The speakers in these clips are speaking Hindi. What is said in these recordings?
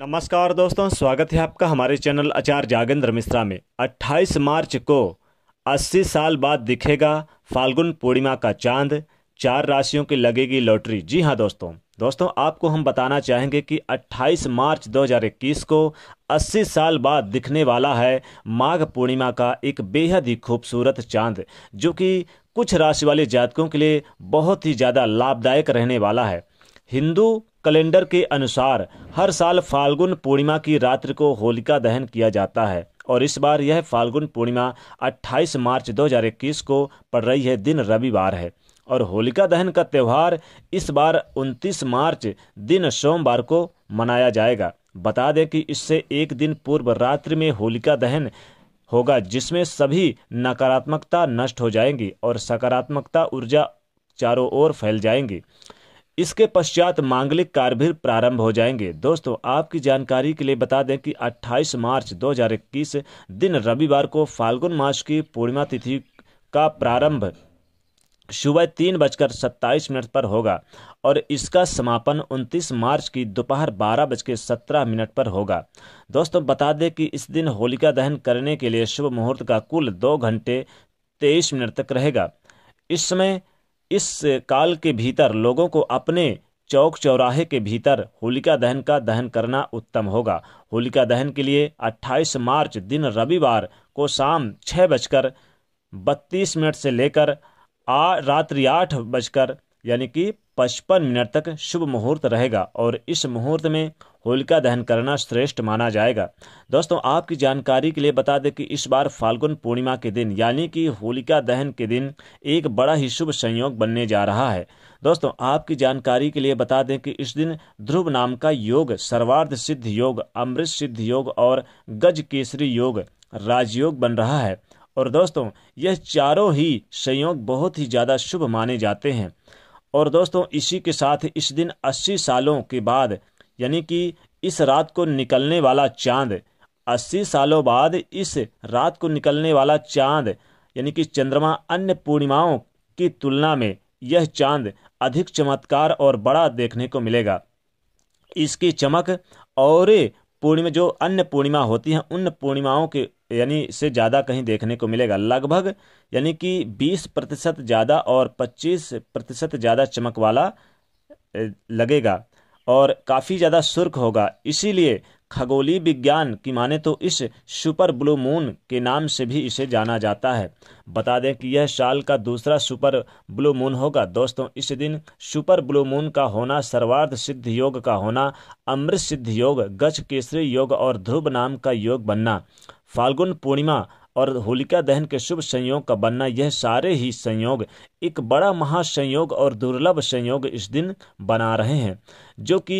नमस्कार दोस्तों स्वागत है आपका हमारे चैनल आचार जागेंद्र मिश्रा में 28 मार्च को 80 साल बाद दिखेगा फाल्गुन पूर्णिमा का चांद चार राशियों की लगेगी लॉटरी जी हाँ दोस्तों दोस्तों आपको हम बताना चाहेंगे कि 28 मार्च 2021 को 80 साल बाद दिखने वाला है माघ पूर्णिमा का एक बेहद ही खूबसूरत चांद जो कि कुछ राशि वाले जातकों के लिए बहुत ही ज़्यादा लाभदायक रहने वाला है हिंदू कैलेंडर के अनुसार हर साल फाल्गुन पूर्णिमा की रात्रि को होलिका दहन किया जाता है और इस बार यह फाल्गुन पूर्णिमा 28 मार्च 2021 को पड़ रही है दिन रविवार है और होलिका दहन का त्यौहार इस बार 29 मार्च दिन सोमवार को मनाया जाएगा बता दें कि इससे एक दिन पूर्व रात्रि में होलिका दहन होगा जिसमें सभी नकारात्मकता नष्ट हो जाएंगी और सकारात्मकता ऊर्जा चारों ओर फैल जाएंगी इसके पश्चात मांगलिक कार्य प्रारंभ हो जाएंगे दोस्तों आपकी जानकारी के लिए बता दें कि 28 मार्च 2021 दिन रविवार को फाल्गुन मास की पूर्णिमा तिथि का प्रारंभ सुबह तीन बजकर सत्ताईस मिनट पर होगा और इसका समापन 29 मार्च की दोपहर बारह बज के सत्रह मिनट पर होगा दोस्तों बता दें कि इस दिन होलिका दहन करने के लिए शुभ मुहूर्त का कुल दो घंटे तेईस मिनट तक रहेगा इस समय इस काल के भीतर लोगों को अपने चौक चौराहे के भीतर होलिका दहन का दहन करना उत्तम होगा होलिका दहन के लिए 28 मार्च दिन रविवार को शाम छः बजकर बत्तीस मिनट से लेकर आ रात्रि आठ बजकर यानी कि पचपन मिनट तक शुभ मुहूर्त रहेगा और इस मुहूर्त में होलिका दहन करना श्रेष्ठ माना जाएगा दोस्तों आपकी जानकारी के लिए बता दें कि इस बार फाल्गुन पूर्णिमा के दिन यानी कि होलिका दहन के दिन एक बड़ा ही शुभ संयोग बनने जा रहा है दोस्तों आपकी जानकारी के लिए बता दें कि इस दिन ध्रुव नाम का योग सर्वार्ध सिद्ध योग अमृत सिद्ध योग और गज केसरी योग राजयोग बन रहा है और दोस्तों यह चारों ही संयोग बहुत ही ज़्यादा शुभ माने जाते हैं और दोस्तों इसी के साथ इस दिन 80 सालों के बाद यानी कि इस रात को निकलने वाला चांद अस्सी सालों बाद इस रात को निकलने वाला चांद यानी कि चंद्रमा अन्य पूर्णिमाओं की तुलना में यह चांद अधिक चमत्कार और बड़ा देखने को मिलेगा इसकी चमक और पूर्णिमा जो अन्य पूर्णिमा होती हैं उन पूर्णिमाओं के यानी से ज़्यादा कहीं देखने को मिलेगा लगभग यानी कि 20 प्रतिशत ज़्यादा और 25 प्रतिशत ज़्यादा चमक वाला लगेगा और काफ़ी ज़्यादा सुर्ख होगा इसीलिए खगोली विज्ञान की माने तो इस सुपर ब्लू मून के नाम से भी इसे जाना जाता है बता दें कि यह साल का दूसरा सुपर ब्लू मून होगा दोस्तों इस दिन सुपर ब्लू मून का होना सर्वार्थ सिद्ध योग का होना अमृत सिद्ध योग गज केसरी योग और ध्रुव नाम का योग बनना फाल्गुन पूर्णिमा और होलिका दहन के शुभ संयोग का बनना यह सारे ही संयोग एक बड़ा महासंयोग और दुर्लभ संयोग इस दिन बना रहे हैं जो कि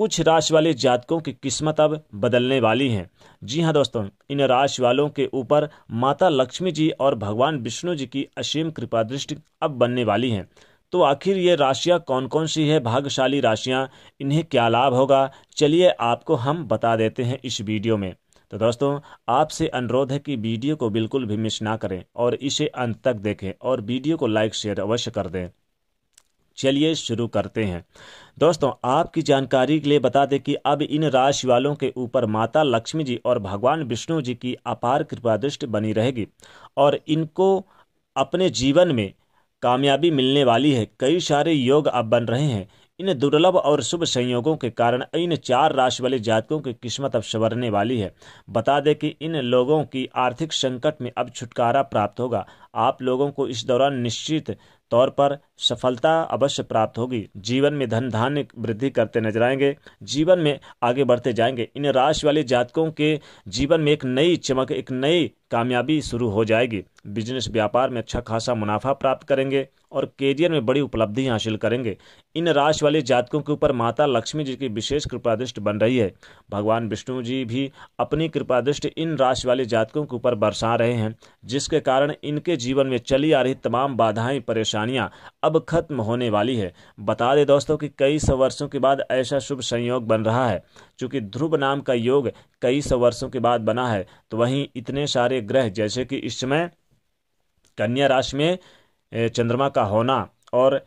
कुछ राशि वाले जातकों की किस्मत अब बदलने वाली हैं जी हाँ दोस्तों इन राशि वालों के ऊपर माता लक्ष्मी जी और भगवान विष्णु जी की असीम कृपा दृष्टि अब बनने वाली हैं तो आखिर ये राशियाँ कौन कौन सी है भाग्यशाली राशियाँ इन्हें क्या लाभ होगा चलिए आपको हम बता देते हैं इस वीडियो में तो दोस्तों आपसे अनुरोध है कि वीडियो को बिल्कुल भी मिस ना करें और इसे अंत तक देखें और वीडियो को लाइक शेयर अवश्य कर दें चलिए शुरू करते हैं दोस्तों आपकी जानकारी के लिए बता दें कि अब इन राशि वालों के ऊपर माता लक्ष्मी जी और भगवान विष्णु जी की अपार कृपा दृष्टि बनी रहेगी और इनको अपने जीवन में कामयाबी मिलने वाली है कई सारे योग अब बन रहे हैं इन दुर्लभ और शुभ संयोगों के कारण इन चार राशि वाले जातकों की किस्मत अब सवरने वाली है बता दें कि इन लोगों की आर्थिक संकट में अब छुटकारा प्राप्त होगा आप लोगों को इस दौरान निश्चित तौर पर सफलता अवश्य प्राप्त होगी जीवन में धन धान्य वृद्धि करते नजर आएंगे जीवन में आगे बढ़ते जाएंगे इन राशि वाले जातकों के जीवन में एक नई चमक एक नई कामयाबी शुरू हो जाएगी बिजनेस व्यापार में अच्छा खासा मुनाफा प्राप्त करेंगे और कैरियर में बड़ी उपलब्धि हासिल करेंगे इन राशि वाले जातकों के ऊपर माता लक्ष्मी जी की विशेष कृपा दृष्टि बन रही है भगवान विष्णु जी भी अपनी कृपा दृष्टि इन राशि वाले जातकों के ऊपर बरसा रहे हैं जिसके कारण इनके जीवन में चली आ रही तमाम बाधाएं परेशानियां अब खत्म होने वाली है बता दें दोस्तों कि कई सौ वर्षों के बाद ऐसा शुभ संयोग बन रहा है चूंकि ध्रुव नाम का योग कई सौ वर्षों के बाद बना है तो वहीं इतने सारे ग्रह जैसे कि इस समय कन्या राशि में चंद्रमा का होना और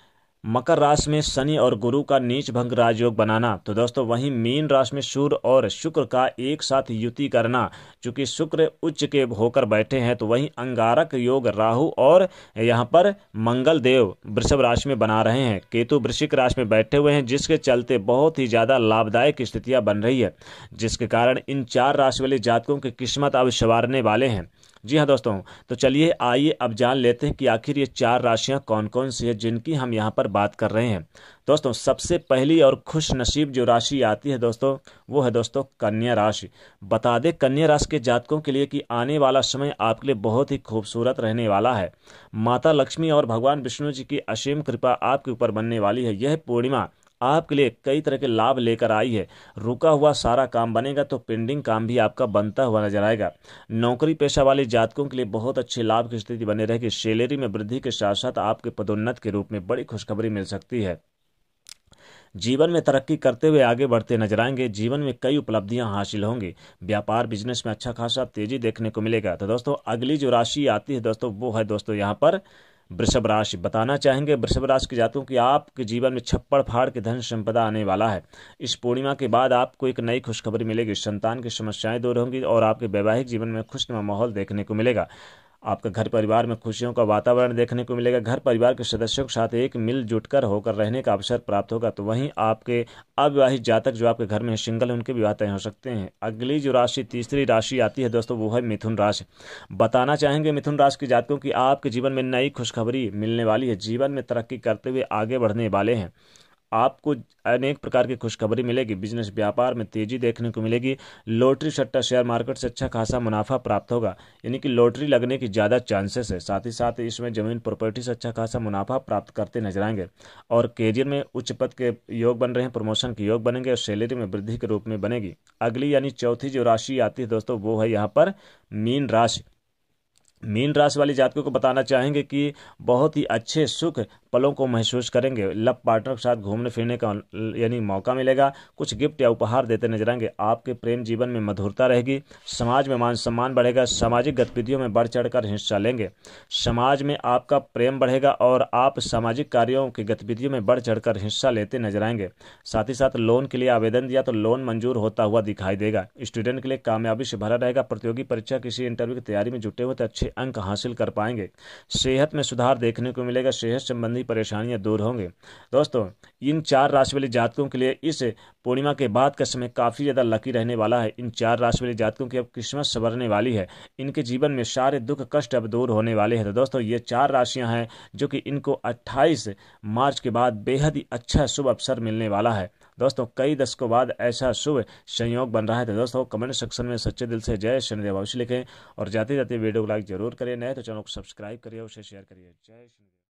मकर राशि में शनि और गुरु का नीच भंग राजयोग बनाना तो दोस्तों वहीं मीन राशि में सूर्य और शुक्र का एक साथ युति करना चूंकि शुक्र उच्च के होकर बैठे हैं तो वहीं अंगारक योग राहु और यहां पर मंगल देव वृषभ राशि में बना रहे हैं केतु वृश्चिक राशि में बैठे हुए हैं जिसके चलते बहुत ही ज़्यादा लाभदायक स्थितियाँ बन रही है जिसके कारण इन चार राशि वाले जातकों की किस्मत अब संवारने वाले हैं जी हाँ दोस्तों तो चलिए आइए अब जान लेते हैं कि आखिर ये चार राशियाँ कौन कौन सी हैं जिनकी हम यहाँ पर बात कर रहे हैं दोस्तों सबसे पहली और खुश नसीब जो राशि आती है दोस्तों वो है दोस्तों कन्या राशि बता दें कन्या राशि के जातकों के लिए कि आने वाला समय आपके लिए बहुत ही खूबसूरत रहने वाला है माता लक्ष्मी और भगवान विष्णु जी की असीम कृपा आपके ऊपर बनने वाली है यह पूर्णिमा आपके लिए कई तरह के लाभ लेकर आई है रुका हुआ सारा काम बनेगा तो पेंडिंग काम भी आपका बनता हुआ नजर आएगा नौकरी पेशा वाले जातकों के लिए बहुत अच्छे लाभ की स्थिति बने रहेगी सैलरी में वृद्धि के साथ साथ आपके पदोन्नत के रूप में बड़ी खुशखबरी मिल सकती है जीवन में तरक्की करते हुए आगे बढ़ते नजर आएंगे जीवन में कई उपलब्धियां हासिल होंगी व्यापार बिजनेस में अच्छा खासा तेजी देखने को मिलेगा तो दोस्तों अगली जो राशि आती है दोस्तों वो है दोस्तों यहाँ पर वृषभ राशि बताना चाहेंगे वृषभ राशि के जातकों की आपके जीवन में छप्पड़ फाड़ के धन संपदा आने वाला है इस पूर्णिमा के बाद आपको एक नई खुशखबरी मिलेगी संतान की समस्याएं दूर होंगी और आपके वैवाहिक जीवन में खुशनुमा माहौल देखने को मिलेगा आपका घर परिवार में खुशियों का वातावरण देखने को मिलेगा घर परिवार के सदस्यों के साथ एक मिलजुट कर होकर रहने का अवसर प्राप्त होगा तो वहीं आपके अविवाहित जातक जो आपके घर में सिंगल उनके विवाह तय हो सकते हैं अगली जो राशि तीसरी राशि आती है दोस्तों वो है मिथुन राशि बताना चाहेंगे मिथुन राशि के जातकों की आपके जीवन में नई खुशखबरी मिलने वाली है जीवन में तरक्की करते हुए आगे बढ़ने वाले हैं आपको अनेक प्रकार की खुशखबरी मिलेगी बिजनेस व्यापार में तेजी देखने को मिलेगी लॉटरी सट्टा शेयर मार्केट से अच्छा खासा मुनाफा प्राप्त होगा यानी कि लॉटरी लगने की ज़्यादा चांसेस है साथ ही साथ इसमें जमीन प्रॉपर्टी से अच्छा खासा मुनाफा प्राप्त करते नजर आएंगे और कैरियर में उच्च पद के योग बन रहे हैं प्रमोशन के योग बनेंगे और सैलरी में वृद्धि के रूप में बनेगी अगली यानी चौथी जो राशि आती है दोस्तों वो है यहाँ पर मीन राशि मीन राशि वाले जातकों को बताना चाहेंगे कि बहुत ही अच्छे सुख पलों को महसूस करेंगे लव पार्टनर के साथ घूमने फिरने का यानी मौका मिलेगा कुछ गिफ्ट या उपहार देते नजर आएंगे आपके प्रेम जीवन में मधुरता रहेगी समाज में मान सम्मान बढ़ेगा सामाजिक गतिविधियों में बढ़ चढ़कर हिस्सा लेंगे समाज में आपका प्रेम बढ़ेगा और आप सामाजिक कार्यों की गतिविधियों में बढ़ चढ़कर हिस्सा लेते नजर आएंगे साथ ही साथ लोन के लिए आवेदन दिया तो लोन मंजूर होता हुआ दिखाई देगा स्टूडेंट के लिए कामयाबी से भरा रहेगा प्रतियोगी परीक्षा किसी इंटरव्यू की तैयारी में जुटे हुए तो अच्छे अंक हासिल कर पाएंगे सेहत में सुधार देखने को मिलेगा सेहत संबंधी परेशानियां दूर होंगे दोस्तों इन चार राशि वाले जातकों के लिए इस पूर्णिमा के बाद का समय काफ़ी ज़्यादा लकी रहने वाला है इन चार राशि वाले जातकों की अब किस्मत संवरने वाली है इनके जीवन में सारे दुख कष्ट अब दूर होने वाले हैं तो दोस्तों ये चार राशियां हैं जो कि इनको 28 मार्च के बाद बेहद ही अच्छा शुभ अवसर मिलने वाला है दोस्तों कई दशकों बाद ऐसा शुभ संयोग बन रहा है तो दोस्तों कमेंट सेक्शन में सच्चे दिल से जय शनिदेव अवश्य लिखें और जाते जाते वीडियो को लाइक जरूर करें नए तो चैनल को सब्सक्राइब करिए उसे शेयर करिए जय शनिदेव